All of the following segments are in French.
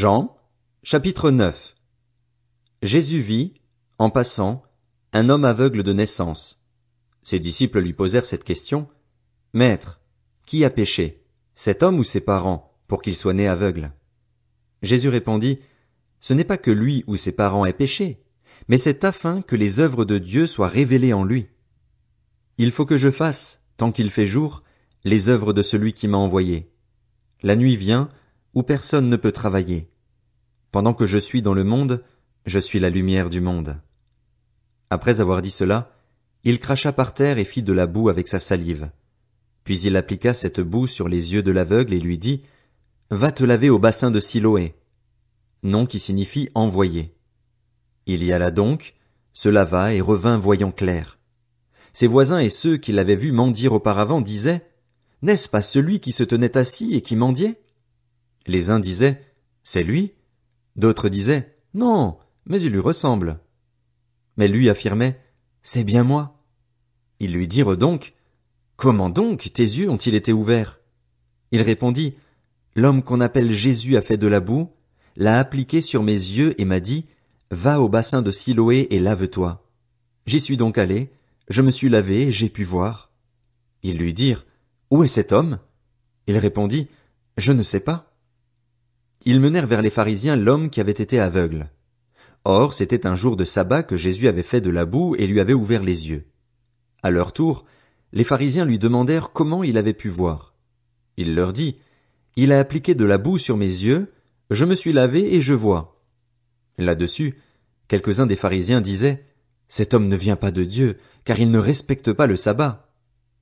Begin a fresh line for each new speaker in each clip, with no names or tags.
Jean, chapitre 9 Jésus vit, en passant, un homme aveugle de naissance. Ses disciples lui posèrent cette question. Maître, qui a péché, cet homme ou ses parents, pour qu'il soit né aveugle? Jésus répondit, Ce n'est pas que lui ou ses parents aient péché, mais c'est afin que les œuvres de Dieu soient révélées en lui. Il faut que je fasse, tant qu'il fait jour, les œuvres de celui qui m'a envoyé. La nuit vient, où personne ne peut travailler. Pendant que je suis dans le monde, je suis la lumière du monde. Après avoir dit cela, il cracha par terre et fit de la boue avec sa salive. Puis il appliqua cette boue sur les yeux de l'aveugle et lui dit, Va te laver au bassin de Siloé. Nom qui signifie envoyer. Il y alla donc, se lava et revint voyant clair. Ses voisins et ceux qui l'avaient vu mendier auparavant disaient, N'est-ce pas celui qui se tenait assis et qui mendiait? Les uns disaient, C'est lui. D'autres disaient Non, mais il lui ressemble. Mais lui affirmait C'est bien moi. Ils lui dirent donc Comment donc tes yeux ont-ils été ouverts Il répondit L'homme qu'on appelle Jésus a fait de la boue, l'a appliqué sur mes yeux et m'a dit Va au bassin de Siloé et lave-toi. J'y suis donc allé, je me suis lavé et j'ai pu voir. Ils lui dirent Où est cet homme Il répondit Je ne sais pas. Ils menèrent vers les pharisiens l'homme qui avait été aveugle. Or, c'était un jour de sabbat que Jésus avait fait de la boue et lui avait ouvert les yeux. À leur tour, les pharisiens lui demandèrent comment il avait pu voir. Il leur dit, Il a appliqué de la boue sur mes yeux, je me suis lavé et je vois. Là-dessus, quelques-uns des pharisiens disaient, Cet homme ne vient pas de Dieu, car il ne respecte pas le sabbat.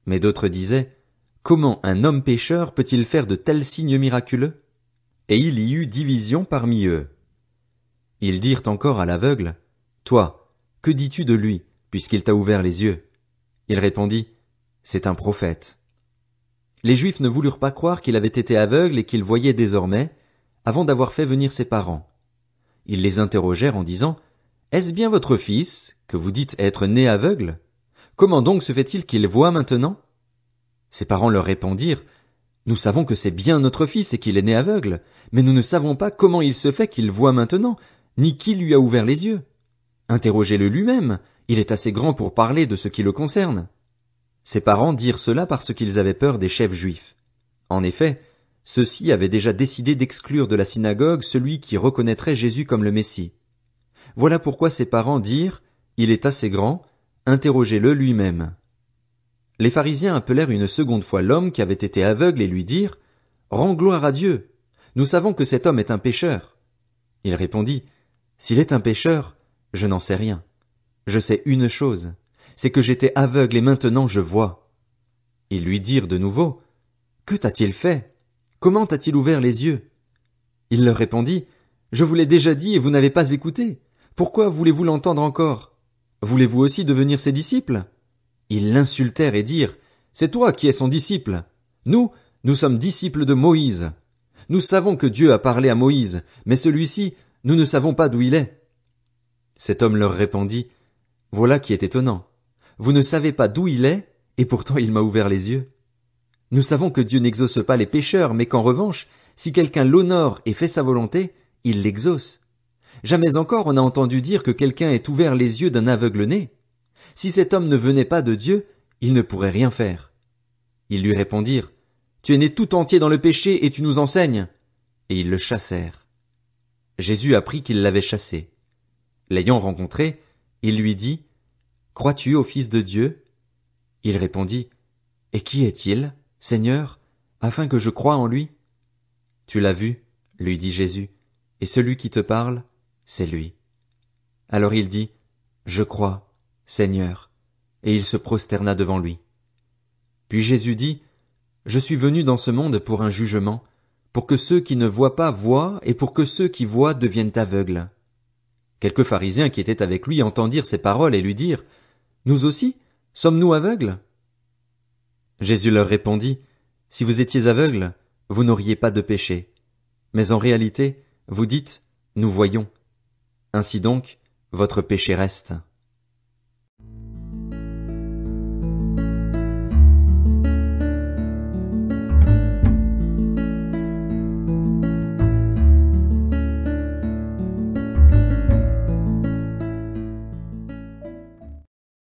Mais d'autres disaient, Comment un homme pécheur peut-il faire de tels signes miraculeux? et il y eut division parmi eux. Ils dirent encore à l'aveugle, Toi, que dis-tu de lui, puisqu'il t'a ouvert les yeux? Il répondit, C'est un prophète. Les Juifs ne voulurent pas croire qu'il avait été aveugle et qu'il voyait désormais, avant d'avoir fait venir ses parents. Ils les interrogèrent en disant, Est-ce bien votre fils, que vous dites être né aveugle? Comment donc se fait-il qu'il voit maintenant? Ses parents leur répondirent, nous savons que c'est bien notre fils et qu'il est né aveugle, mais nous ne savons pas comment il se fait qu'il voit maintenant, ni qui lui a ouvert les yeux. Interrogez-le lui-même, il est assez grand pour parler de ce qui le concerne. Ses parents dirent cela parce qu'ils avaient peur des chefs juifs. En effet, ceux-ci avaient déjà décidé d'exclure de la synagogue celui qui reconnaîtrait Jésus comme le Messie. Voilà pourquoi ses parents dirent, il est assez grand, interrogez-le lui-même. Les pharisiens appelèrent une seconde fois l'homme qui avait été aveugle et lui dirent, Rends gloire à Dieu. Nous savons que cet homme est un pécheur. Il répondit, S'il est un pécheur, je n'en sais rien. Je sais une chose, c'est que j'étais aveugle et maintenant je vois. Ils lui dirent de nouveau, Que t'a-t-il fait? Comment t'a-t-il ouvert les yeux? Il leur répondit, Je vous l'ai déjà dit et vous n'avez pas écouté. Pourquoi voulez-vous l'entendre encore? Voulez-vous aussi devenir ses disciples? Ils l'insultèrent et dirent, C'est toi qui es son disciple. Nous, nous sommes disciples de Moïse. Nous savons que Dieu a parlé à Moïse, mais celui-ci, nous ne savons pas d'où il est. Cet homme leur répondit, Voilà qui est étonnant. Vous ne savez pas d'où il est, et pourtant il m'a ouvert les yeux. Nous savons que Dieu n'exauce pas les pécheurs, mais qu'en revanche, si quelqu'un l'honore et fait sa volonté, il l'exauce. Jamais encore on a entendu dire que quelqu'un ait ouvert les yeux d'un aveugle né. Si cet homme ne venait pas de Dieu, il ne pourrait rien faire. Ils lui répondirent, Tu es né tout entier dans le péché et tu nous enseignes. Et ils le chassèrent. Jésus apprit qu'il l'avait chassé. L'ayant rencontré, il lui dit, Crois-tu au Fils de Dieu? Il répondit, Et qui est-il, Seigneur, afin que je croie en lui? Tu l'as vu, lui dit Jésus, et celui qui te parle, c'est lui. Alors il dit, Je crois, Seigneur, et il se prosterna devant lui. Puis Jésus dit, Je suis venu dans ce monde pour un jugement, pour que ceux qui ne voient pas voient, et pour que ceux qui voient deviennent aveugles. Quelques pharisiens qui étaient avec lui entendirent ces paroles et lui dirent, Nous aussi, sommes-nous aveugles? Jésus leur répondit, Si vous étiez aveugles, vous n'auriez pas de péché. Mais en réalité, vous dites, Nous voyons. Ainsi donc, votre péché reste.